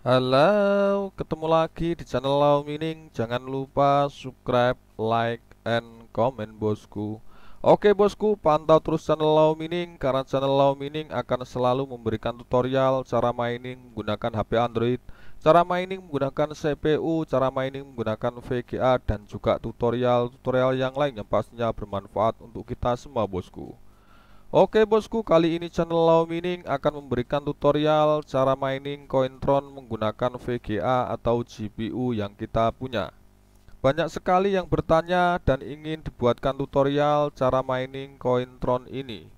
Halo, ketemu lagi di channel Lau Mining. Jangan lupa subscribe, like, and comment bosku. Oke bosku, pantau terus channel Lau Mining karena channel Lau Mining akan selalu memberikan tutorial cara mining menggunakan HP Android, cara mining menggunakan CPU, cara mining menggunakan VGA dan juga tutorial-tutorial yang lain yang pastinya bermanfaat untuk kita semua bosku. Oke bosku, kali ini channel Law Mining akan memberikan tutorial cara mining Cointron menggunakan VGA atau GPU yang kita punya. Banyak sekali yang bertanya dan ingin dibuatkan tutorial cara mining Cointron ini.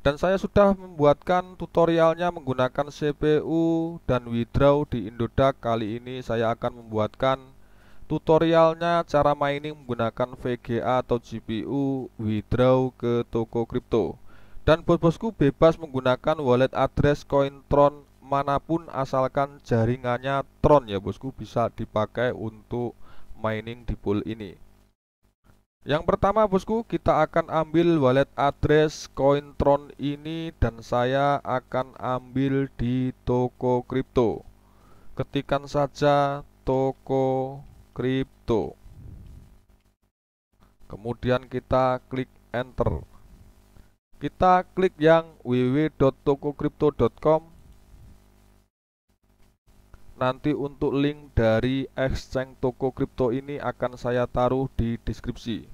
Dan saya sudah membuatkan tutorialnya menggunakan CPU dan withdraw di Indodax. Kali ini saya akan membuatkan tutorialnya cara mining menggunakan VGA atau GPU withdraw ke toko kripto. Dan bos-bosku bebas menggunakan wallet address tron manapun asalkan jaringannya Tron ya bosku bisa dipakai untuk mining di pool ini. Yang pertama bosku kita akan ambil wallet address tron ini dan saya akan ambil di toko crypto. Ketikan saja toko crypto. Kemudian kita klik enter kita klik yang www.tokocrypto.com nanti untuk link dari exchange toko kripto ini akan saya taruh di deskripsi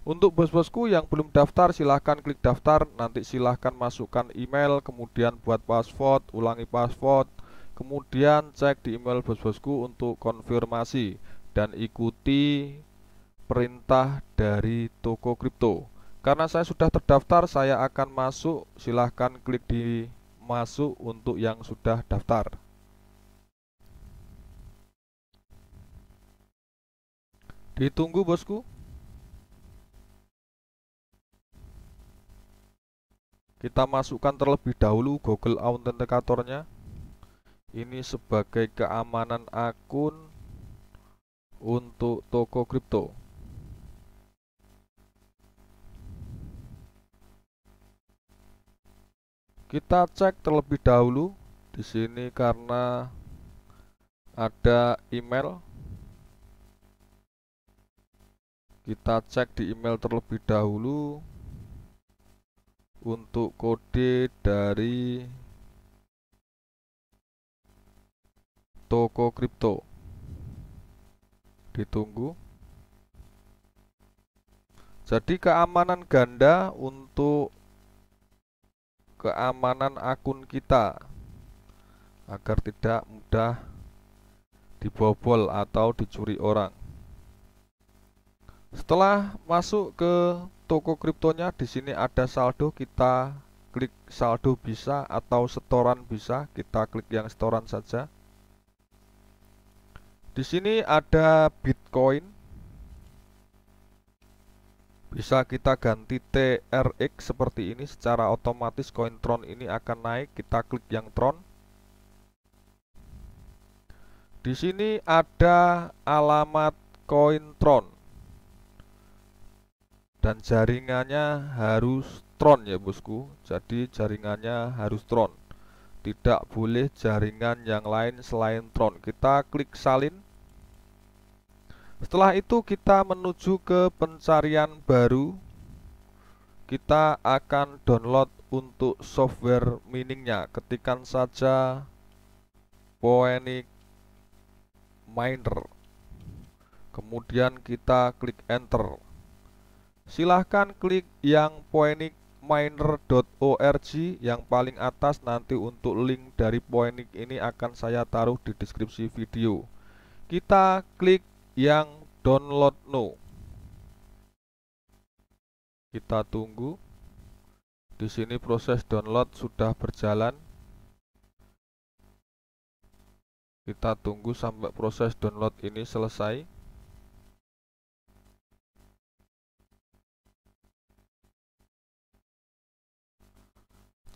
untuk bos-bosku yang belum daftar silahkan klik daftar nanti silahkan masukkan email kemudian buat password ulangi password kemudian cek di email bos-bosku untuk konfirmasi dan ikuti perintah dari toko kripto karena saya sudah terdaftar, saya akan masuk. Silahkan klik di masuk untuk yang sudah daftar. Ditunggu bosku. Kita masukkan terlebih dahulu Google Authenticator-nya. Ini sebagai keamanan akun untuk toko kripto. kita cek terlebih dahulu di sini karena ada email kita cek di email terlebih dahulu untuk kode dari toko kripto ditunggu jadi keamanan ganda untuk keamanan akun kita agar tidak mudah dibobol atau dicuri orang. Setelah masuk ke toko kriptonya, di sini ada saldo, kita klik saldo bisa atau setoran bisa, kita klik yang setoran saja. Di sini ada Bitcoin, bisa kita ganti TRX seperti ini secara otomatis koin Tron ini akan naik kita klik yang Tron di sini ada alamat koin Tron dan jaringannya harus Tron ya bosku jadi jaringannya harus Tron tidak boleh jaringan yang lain selain Tron kita klik salin setelah itu kita menuju ke pencarian baru Kita akan download untuk software miningnya Ketikan saja Poenic Miner Kemudian kita klik enter Silahkan klik yang Poenic miner.org yang paling atas nanti untuk link dari poinik ini akan saya taruh di deskripsi video kita klik yang download no kita tunggu di sini proses download sudah berjalan kita tunggu sampai proses download ini selesai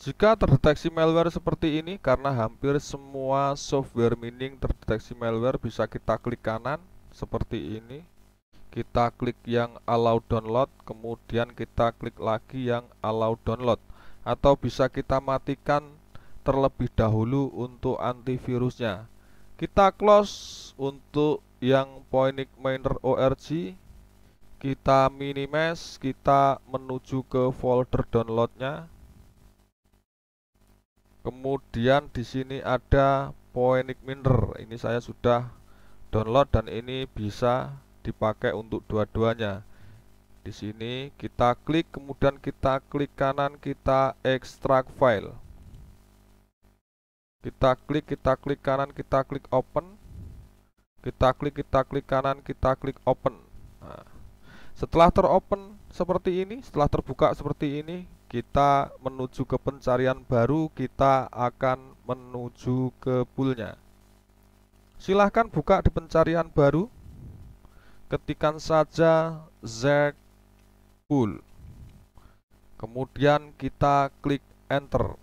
Jika terdeteksi malware seperti ini, karena hampir semua software mining terdeteksi malware, bisa kita klik kanan, seperti ini kita klik yang allow download kemudian kita klik lagi yang allow download atau bisa kita matikan terlebih dahulu untuk antivirusnya kita close untuk yang Pointing Miner ORG kita minimize kita menuju ke folder downloadnya kemudian di sini ada Pointing Miner ini saya sudah download dan ini bisa dipakai untuk dua-duanya di sini kita klik kemudian kita klik kanan kita ekstrak file kita klik kita klik kanan kita klik open kita klik kita klik kanan kita klik open nah, setelah teropen seperti ini setelah terbuka seperti ini kita menuju ke pencarian baru kita akan menuju ke poolnya silahkan buka di pencarian baru ketikan saja Z pool kemudian kita klik enter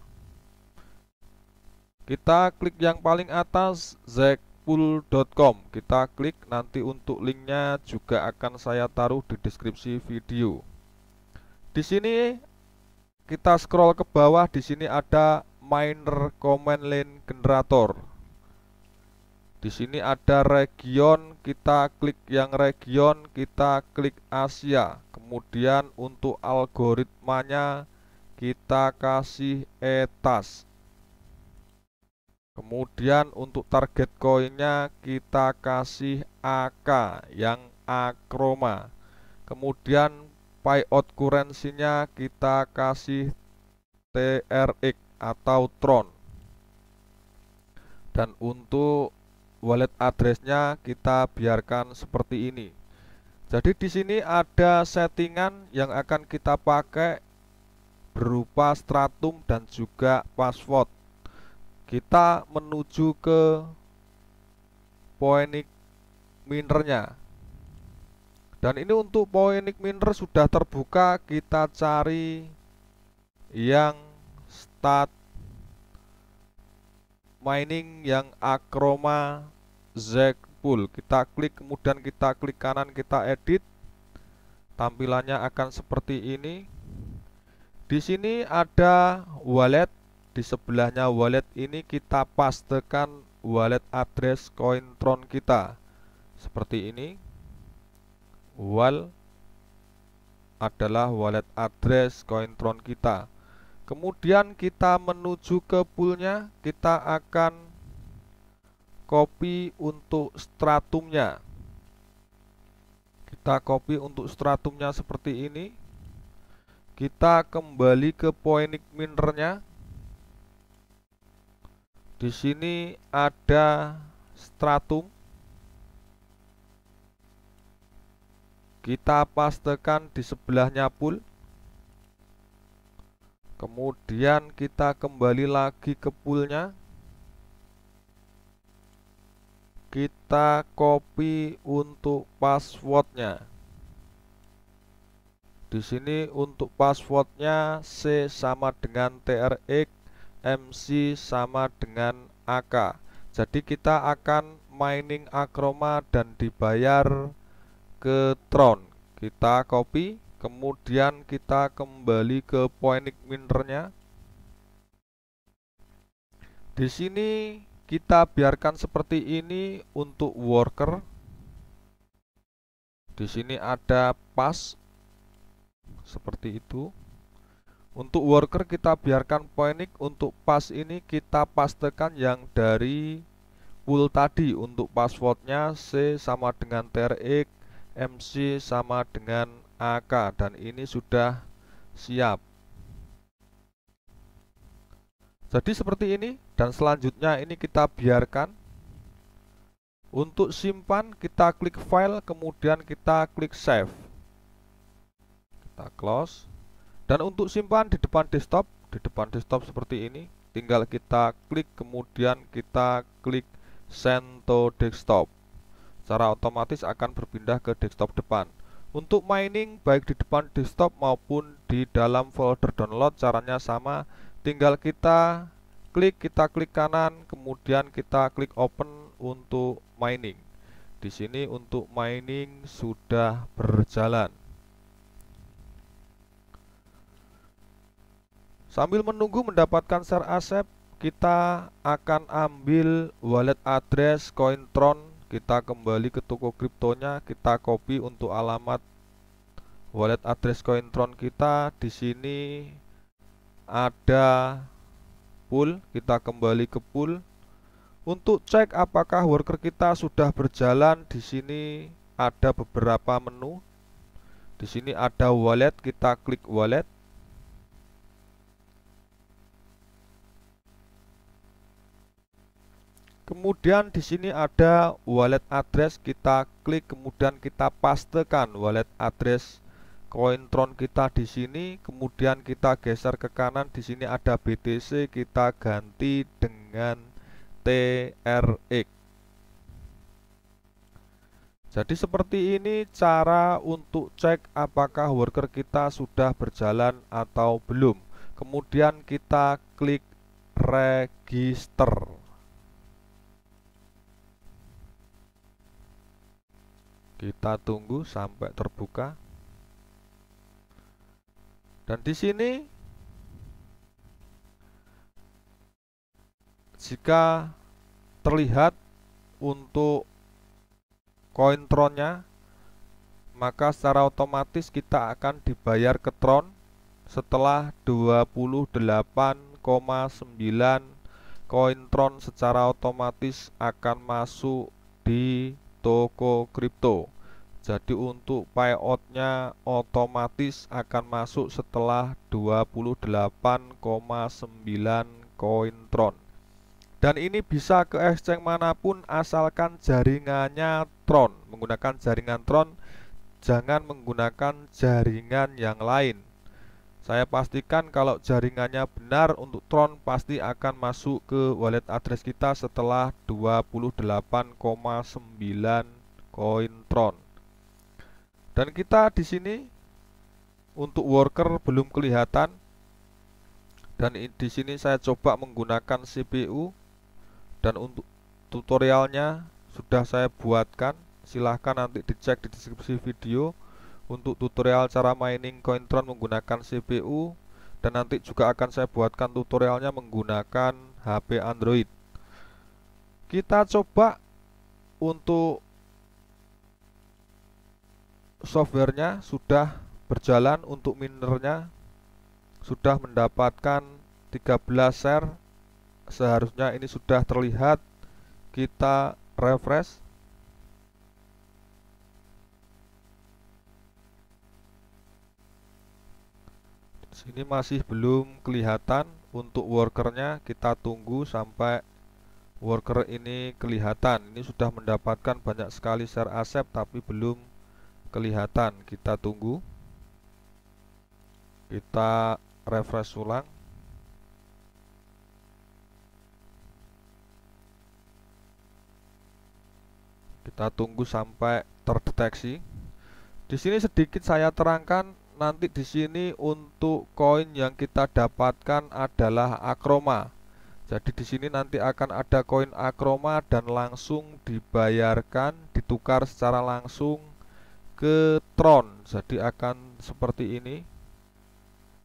kita klik yang paling atas zpool.com, kita klik nanti untuk linknya juga akan saya taruh di deskripsi video di sini kita scroll ke bawah di sini ada miner command line generator di sini ada region, kita klik yang region, kita klik Asia. Kemudian untuk algoritmanya kita kasih etas. Kemudian untuk target koinnya kita kasih AK yang akroma. Kemudian payout kurensinya kita kasih TRX atau Tron. Dan untuk wallet addressnya kita biarkan seperti ini jadi di sini ada settingan yang akan kita pakai berupa stratum dan juga password kita menuju ke poenik minernya dan ini untuk poenik miner sudah terbuka kita cari yang start mining yang akroma Pool. kita klik kemudian kita klik kanan kita edit tampilannya akan seperti ini di sini ada wallet di sebelahnya wallet ini kita pastekan wallet address cointron kita seperti ini wal adalah wallet address cointron kita kemudian kita menuju ke poolnya kita akan copy untuk stratumnya kita copy untuk stratumnya seperti ini kita kembali ke poinik minernya di sini ada stratum kita pastekan di sebelahnya pool kemudian kita kembali lagi ke poolnya kita copy untuk passwordnya di sini untuk passwordnya C sama dengan TRX MC sama dengan AK jadi kita akan mining akroma dan dibayar ke Tron kita copy kemudian kita kembali ke point minernya di sini kita biarkan seperti ini untuk worker di sini ada pas seperti itu untuk worker kita biarkan poinik untuk pas ini kita pastekan yang dari pool tadi untuk passwordnya C sama dengan TRX MC sama dengan AK dan ini sudah siap jadi seperti ini dan selanjutnya ini kita biarkan untuk simpan kita klik file kemudian kita klik save kita close dan untuk simpan di depan desktop di depan desktop seperti ini tinggal kita klik kemudian kita klik send to desktop secara otomatis akan berpindah ke desktop depan untuk mining baik di depan desktop maupun di dalam folder download caranya sama Tinggal kita klik, kita klik kanan, kemudian kita klik open untuk mining Di sini untuk mining sudah berjalan Sambil menunggu mendapatkan share asep kita akan ambil wallet address Cointron kita kembali ke toko kriptonya kita copy untuk alamat wallet address cointron kita di sini ada pool kita kembali ke pool untuk cek apakah worker kita sudah berjalan di sini ada beberapa menu di sini ada wallet kita klik wallet Kemudian di sini ada wallet address kita klik kemudian kita pastekan wallet address Cointron kita di sini kemudian kita geser ke kanan di sini ada BTC kita ganti dengan TRX. Jadi seperti ini cara untuk cek apakah worker kita sudah berjalan atau belum. Kemudian kita klik register. Kita tunggu sampai terbuka. Dan di sini jika terlihat untuk koin tronnya maka secara otomatis kita akan dibayar ke Tron setelah 28,9 koin Tron secara otomatis akan masuk di toko kripto jadi untuk payoutnya otomatis akan masuk setelah 28,9 Tron. dan ini bisa ke exchange manapun asalkan jaringannya Tron menggunakan jaringan Tron jangan menggunakan jaringan yang lain saya pastikan kalau jaringannya benar untuk Tron pasti akan masuk ke wallet address kita setelah 28,9 koin Tron. Dan kita di sini untuk worker belum kelihatan. Dan di sini saya coba menggunakan CPU dan untuk tutorialnya sudah saya buatkan. Silahkan nanti dicek di deskripsi video untuk tutorial cara mining Cointron menggunakan CPU dan nanti juga akan saya buatkan tutorialnya menggunakan HP Android kita coba untuk softwarenya sudah berjalan untuk minernya sudah mendapatkan 13 share seharusnya ini sudah terlihat kita refresh ini masih belum kelihatan untuk workernya kita tunggu sampai worker ini kelihatan ini sudah mendapatkan banyak sekali share asep tapi belum kelihatan kita tunggu kita refresh ulang kita tunggu sampai terdeteksi di sini sedikit saya terangkan nanti di sini untuk koin yang kita dapatkan adalah akroma. Jadi di sini nanti akan ada koin akroma dan langsung dibayarkan, ditukar secara langsung ke Tron. Jadi akan seperti ini.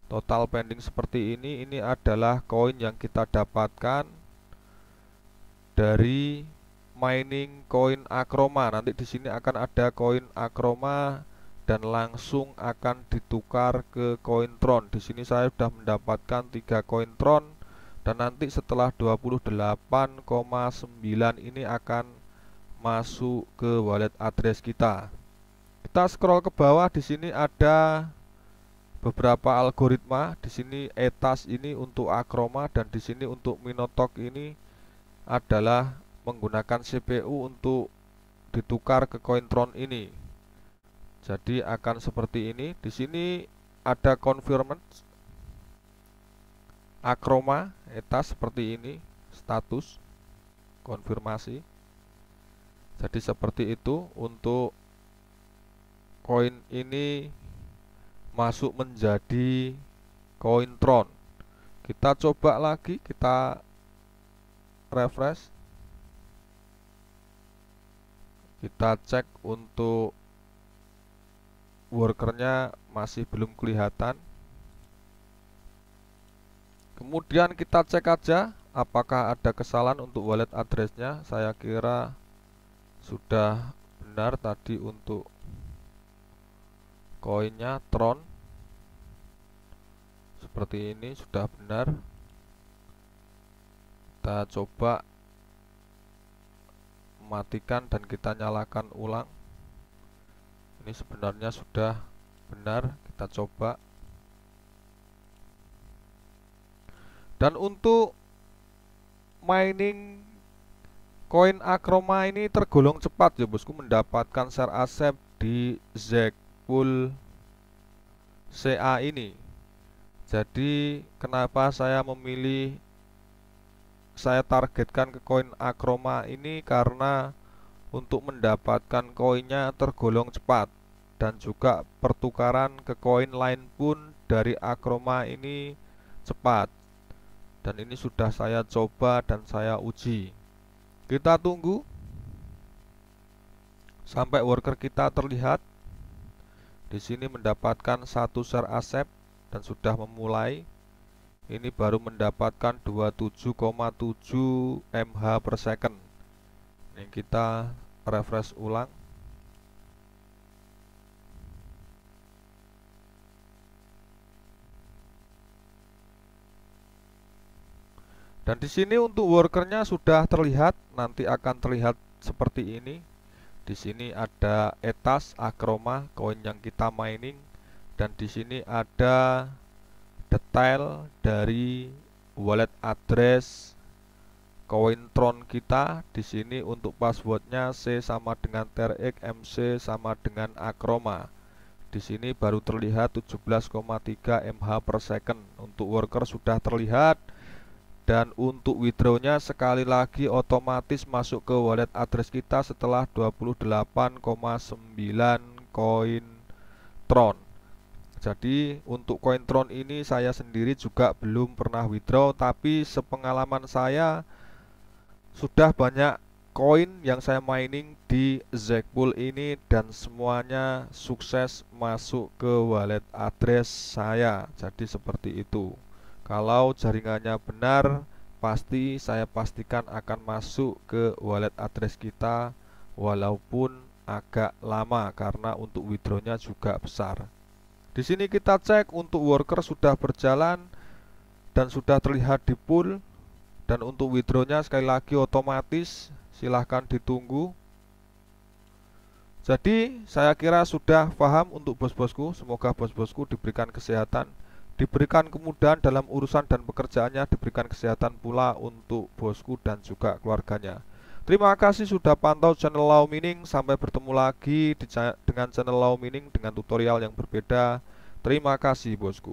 Total pending seperti ini, ini adalah koin yang kita dapatkan dari mining koin akroma. Nanti di sini akan ada koin akroma dan langsung akan ditukar ke Cointron. Di sini saya sudah mendapatkan 3 Cointron dan nanti setelah 28,9 ini akan masuk ke wallet address kita. Kita scroll ke bawah di sini ada beberapa algoritma. Di sini ETAS ini untuk Akroma dan di sini untuk Minotok ini adalah menggunakan CPU untuk ditukar ke Cointron ini. Jadi akan seperti ini. Di sini ada confirmation akroma etas seperti ini, status konfirmasi. Jadi seperti itu untuk koin ini masuk menjadi koin Tron. Kita coba lagi, kita refresh. Kita cek untuk workernya masih belum kelihatan kemudian kita cek aja apakah ada kesalahan untuk wallet addressnya saya kira sudah benar tadi untuk koinnya Tron seperti ini sudah benar kita coba matikan dan kita nyalakan ulang ini sebenarnya sudah benar kita coba dan untuk mining koin akroma ini tergolong cepat ya bosku mendapatkan share asep di Zekpool CA ini jadi kenapa saya memilih saya targetkan ke koin akroma ini karena untuk mendapatkan koinnya tergolong cepat dan juga pertukaran ke koin lain pun dari akroma ini cepat dan ini sudah saya coba dan saya uji kita tunggu sampai worker kita terlihat di sini mendapatkan satu share asep dan sudah memulai ini baru mendapatkan 27,7 mh per second ini kita refresh ulang Dan di sini untuk workernya sudah terlihat, nanti akan terlihat seperti ini. Di sini ada etas, akroma, koin yang kita mining, dan di sini ada detail dari wallet address, Cointron kita di sini untuk passwordnya C sama dengan TRX, MC sama dengan Akroma. Di sini baru terlihat 17,3 mH per second. Untuk worker sudah terlihat dan untuk withdrawnya sekali lagi otomatis masuk ke wallet address kita setelah 28,9 koin Tron. Jadi untuk koin tron ini saya sendiri juga belum pernah withdraw tapi sepengalaman saya sudah banyak koin yang saya mining di Zekpool ini dan semuanya sukses masuk ke wallet address saya jadi seperti itu kalau jaringannya benar pasti saya pastikan akan masuk ke wallet address kita walaupun agak lama karena untuk withdrawnya juga besar di sini kita cek untuk worker sudah berjalan dan sudah terlihat di pool dan untuk withdrawnya sekali lagi otomatis silahkan ditunggu jadi saya kira sudah paham untuk bos-bosku semoga bos-bosku diberikan kesehatan diberikan kemudahan dalam urusan dan pekerjaannya diberikan kesehatan pula untuk bosku dan juga keluarganya Terima kasih sudah pantau channel Law Mining. Sampai bertemu lagi di, dengan channel Law Mining dengan tutorial yang berbeda. Terima kasih bosku.